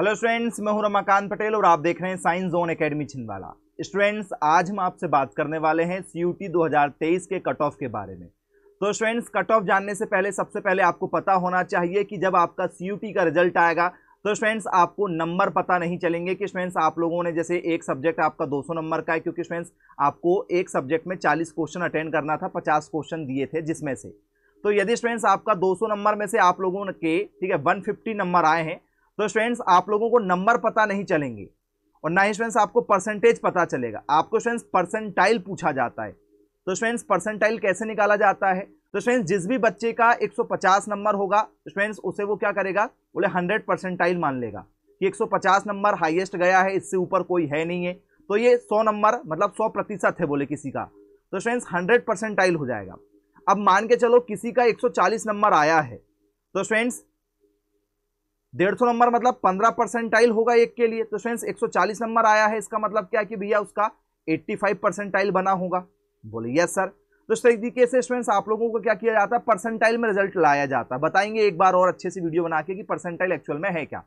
hello students मैं हूं रमाकांत पटेल और आप देख रहे हैं science zone academy Chhindwara students आज हम आपसे बात करने वाले हैं सी 2023 के कट ऑफ के बारे में तो स्टूडेंट्स कट ऑफ जानने से पहले सबसे पहले आपको पता होना चाहिए कि जब आपका सी का रिजल्ट आएगा तो स्टूडेंट्स आपको नंबर पता नहीं चलेंगे कि स्टूडेंट्स आप लोगों ने जैसे एक सब्जेक्ट आपका 200 नंबर का है क्योंकि स्टूडेंट्स आपको एक सब्जेक्ट में 40 क्वेश्चन अटेंड करना था 50 क्वेश्चन दिए थे जिसमें से तो यदि स्टूडेंट्स आपका 200 नंबर में से आप लोगों के ठीक है 150 नंबर आए हैं तो स्टूडेंट्स आप लोगों को नंबर पता नहीं चलेंगे और ना ही स्टूडेंट्स आपको परसेंटेज पता चलेगा आपको स्टूडेंट्स परसेंटाइल पूछा जाता है तो स्टूडेंट्स परसेंटाइल कैसे निकाला जाता है तो स्टूडेंट्स जिस भी बच्चे का 150 नंबर होगा स्टूडेंट्स उसे वो क्या करेगा बोले 100 परसेंटाइल मान लेगा कि 150 नंबर हाईएस्ट गया है इससे ऊपर कोई है नहीं है तो ये 100 नंबर मतलब 100 प्रतिशत है बोले किसी का तो स्टूडेंट्स हंड्रेड परसेंटाइल हो जाएगा अब मान के चलो किसी का एक नंबर आया है तो स्टूडेंट्स डेढ़ सौ नंबर मतलब पंद्रह परसेंटाइल होगा एक के लिए तो फ्रेंड्स एक सौ चालीस नंबर आया है इसका मतलब क्या कि भैया उसका एट्टी फाइव परसेंटाइल बना होगा बोले यस सर तो इस तरीके से फ्रेंड्स आप लोगों को क्या किया जाता है परसेंटाइल में रिजल्ट लाया जाता है बताएंगे एक बार और अच्छे से वीडियो बना के कि परसेंटाइल एक्चुअल में है क्या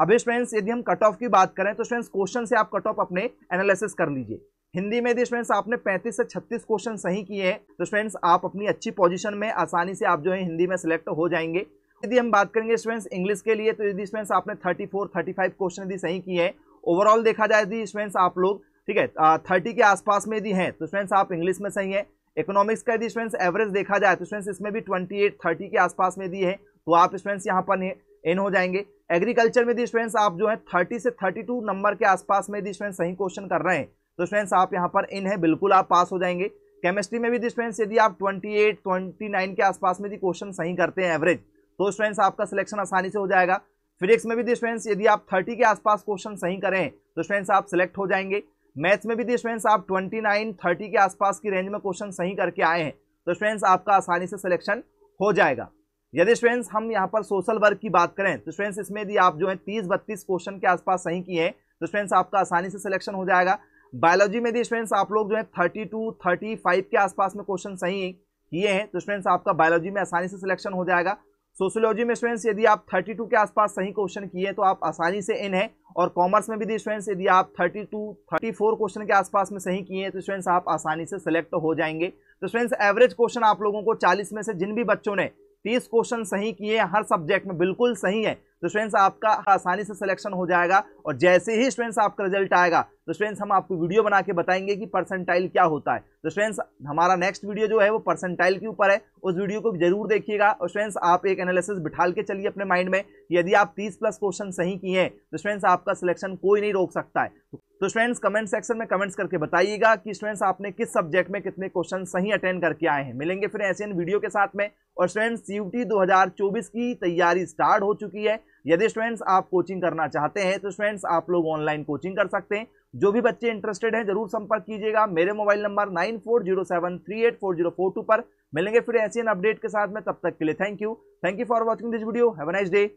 अभी फ्रेंड्स यदि हम कट ऑफ की बात करें तो फ्रेंड्स क्वेश्चन से आप कट ऑफ अपने एनालिसिस कर लीजिए हिंदी में यदि फ्रेंड्स आपने 35 से 36 क्वेश्चन सही किए हैं तो फ्रेंड्स आप अपनी अच्छी पोजीशन में आसानी से आप जो है हिंदी में सिलेक्ट हो जाएंगे यदि हम बात करेंगे स्टूडेंट्स इंग्लिश के लिए तो यदि स्टूडेंट्स आपने 34, 35 क्वेश्चन यदि सही किए हैं ओवरऑल देखा जाए यदि स्टूडेंट्स आप लोग ठीक है थर्टी के आसपास में यदि हैं तो स्टूडेंट्स आप इंग्लिश में सही हैं इकोनॉमिक्स का यदि स्टूडेंट्स एवरेज देखा जाए तो स्टूडेंट्स इसमें भी ट्वेंटी एट थर्टी के आसपास में यदि है तो आप स्टूडेंट्स यहाँ पर इन हो जाएंगे एग्रीकल्चर में यदि स्टूडेंट्स आप जो है थर्टी से थर्टी टू नंबर के आसपास में यदि स्टूडेंट्स सही क्वेश्चन कर रहे हैं तो स्टूडेंट्स आप यहाँ पर इन है बिल्कुल आप पास हो जाएंगे केमिस्ट्री में भी स्टूडेंट्स यदि आप ट्वेंटी एट ट्वेंटी नाइन के आसपास में यदि क्वेश्चन सही करते हैं एवरेज तो स्टूडेंट्स आपका सिलेक्शन आसानी से हो जाएगा फिजिक्स में भी स्टूडेंट्स यदि आप थर्टी के आसपास क्वेश्चन सही करें तो स्टूडेंट्स आप सिलेक्ट हो जाएंगे मैथ्स में भी स्टूडेंट्स आप ट्वेंटी नाइन थर्टी के आसपास की रेंज में क्वेश्चन सही करके आए हैं तो स्टूडेंट्स आपका आसानी से सिलेक्शन हो जाएगा यदि स्टूडेंट्स हम यहाँ पर सोशल वर्क की बात करें तो स्टूडेंट्स इसमें यदि आप जो है तीस बत्तीस क्वेश्चन के आसपास सही किए हैं तो स्टूडेंट्स आपका आसानी से सिलेक्शन हो जाएगा बायोलॉजी में भी स्टूडेंट्स आप लोग जो है थर्टी टू थर्टी फाइव के आसपास में क्वेश्चन सही किए हैं तो स्टूडेंट्स आपका बायोलॉजी में आसानी से सिलेक्शन हो जाएगा सोशोलॉजी में स्टूडेंट्स यदि आप 32 के आसपास सही क्वेश्चन किए तो आप आसानी से इन है और कॉमर्स में भी स्टूडेंट्स यदि आप 32, 34 क्वेश्चन के आसपास में सही किए तो स्टूडेंट्स आप आसानी से सिलेक्ट हो जाएंगे तो स्टूडेंट्स एवरेज क्वेश्चन आप लोगों को 40 में से जिन भी बच्चों ने तीस क्वेश्चन सही किए हर सब्जेक्ट में बिल्कुल सही है तो स्टूडेंट्स आपका आसानी से सिलेक्शन हो जाएगा और जैसे ही स्टूडेंट्स आपका रिजल्ट आएगा तो स्टूडेंट्स हम आपको वीडियो बना के बताएंगे कि परसेंटाइल क्या होता है तो स्टूडेंट्स हमारा नेक्स्ट वीडियो जो है वो परसेंटाइल के ऊपर है उस वीडियो को जरूर देखिएगा और स्टूडेंट्स आप एक एनालिसिस बिठाल के चलिए अपने माइंड में यदि आप तीस प्लस क्वेश्चन सही किए हैं तो स्टूडेंट्स आपका सिलेक्शन कोई नहीं रोक सकता है तो स्टूडेंट्स कमेंट सेक्शन में कमेंट्स करके बताइएगा कि स्टूडेंट्स आपने किस सब्जेक्ट में कितने क्वेश्चन सही अटेंड करके आए हैं मिलेंगे फिर ऐसे वीडियो के साथ में और स्टूडेंट्स यूटी 2024 की तैयारी स्टार्ट हो चुकी है यदि स्टूडेंट्स आप कोचिंग करना चाहते हैं तो स्टूडेंट्स आप लोग ऑनलाइन कोचिंग कर सकते हैं जो भी बच्चे इंटरेस्टेड हैं जरूर संपर्क कीजिएगा मेरे mobile number nine four zero seven three eight four zero four two पर मिलेंगे फिर ऐसे अपडेट के साथ में तब तक के लिए thank you thank you for watching this video have nice day